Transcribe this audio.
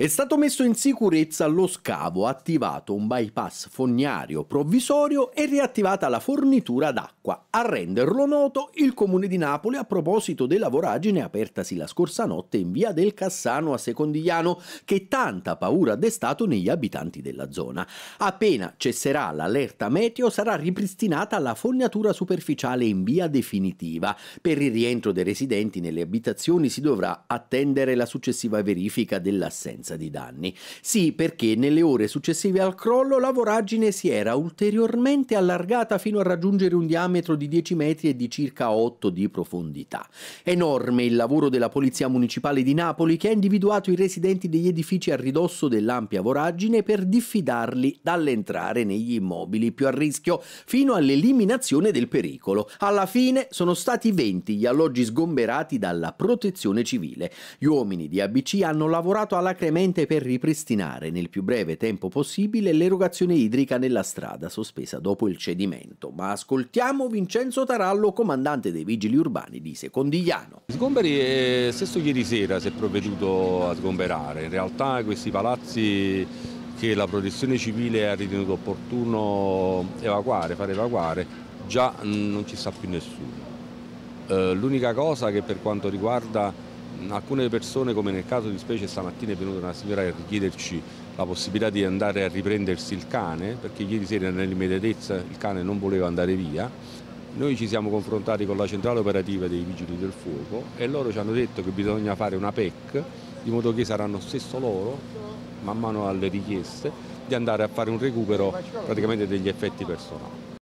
È stato messo in sicurezza lo scavo, attivato un bypass fognario provvisorio e riattivata la fornitura d'acqua. A renderlo noto il Comune di Napoli a proposito della voragine apertasi la scorsa notte in via del Cassano a Secondigliano che tanta paura ha destato negli abitanti della zona. Appena cesserà l'allerta meteo sarà ripristinata la fognatura superficiale in via definitiva. Per il rientro dei residenti nelle abitazioni si dovrà attendere la successiva verifica dell'assenza presenza di danni. Sì, perché nelle ore successive al crollo la voragine si era ulteriormente allargata fino a raggiungere un diametro di 10 metri e di circa 8 di profondità. Enorme il lavoro della Polizia Municipale di Napoli che ha individuato i residenti degli edifici a ridosso dell'ampia voragine per diffidarli dall'entrare negli immobili più a rischio fino all'eliminazione del pericolo. Alla fine sono stati 20 gli alloggi sgomberati dalla protezione civile. Gli uomini di ABC hanno lavorato alacremente esclusivamente per ripristinare nel più breve tempo possibile l'erogazione idrica nella strada sospesa dopo il cedimento. Ma ascoltiamo Vincenzo Tarallo, comandante dei vigili urbani di Secondigliano. Sgomberi, eh, stesso ieri sera si è provveduto a sgomberare. In realtà questi palazzi che la protezione civile ha ritenuto opportuno evacuare, far evacuare, già non ci sta più nessuno. Eh, L'unica cosa che per quanto riguarda alcune persone, come nel caso di specie stamattina è venuta una signora a chiederci la possibilità di andare a riprendersi il cane, perché ieri sera nell'immediatezza il cane non voleva andare via. Noi ci siamo confrontati con la centrale operativa dei Vigili del Fuoco e loro ci hanno detto che bisogna fare una PEC, di modo che saranno stesso loro, man mano alle richieste, di andare a fare un recupero praticamente degli effetti personali.